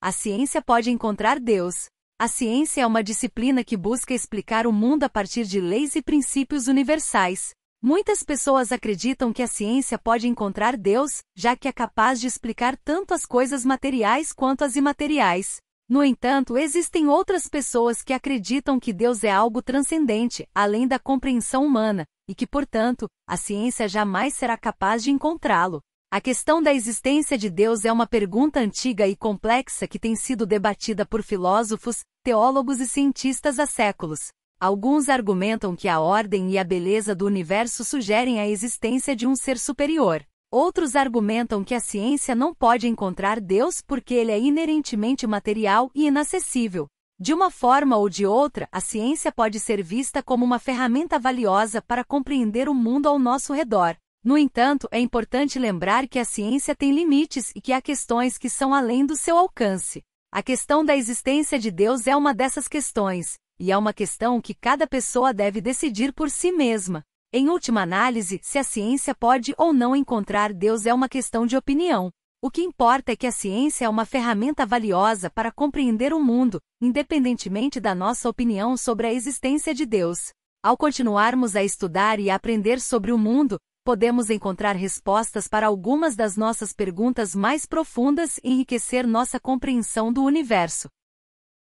A ciência pode encontrar Deus. A ciência é uma disciplina que busca explicar o mundo a partir de leis e princípios universais. Muitas pessoas acreditam que a ciência pode encontrar Deus, já que é capaz de explicar tanto as coisas materiais quanto as imateriais. No entanto, existem outras pessoas que acreditam que Deus é algo transcendente, além da compreensão humana, e que, portanto, a ciência jamais será capaz de encontrá-lo. A questão da existência de Deus é uma pergunta antiga e complexa que tem sido debatida por filósofos, teólogos e cientistas há séculos. Alguns argumentam que a ordem e a beleza do universo sugerem a existência de um ser superior. Outros argumentam que a ciência não pode encontrar Deus porque ele é inerentemente material e inacessível. De uma forma ou de outra, a ciência pode ser vista como uma ferramenta valiosa para compreender o mundo ao nosso redor, no entanto, é importante lembrar que a ciência tem limites e que há questões que são além do seu alcance. A questão da existência de Deus é uma dessas questões, e é uma questão que cada pessoa deve decidir por si mesma. Em última análise, se a ciência pode ou não encontrar Deus é uma questão de opinião. O que importa é que a ciência é uma ferramenta valiosa para compreender o mundo, independentemente da nossa opinião sobre a existência de Deus. Ao continuarmos a estudar e a aprender sobre o mundo, podemos encontrar respostas para algumas das nossas perguntas mais profundas e enriquecer nossa compreensão do universo.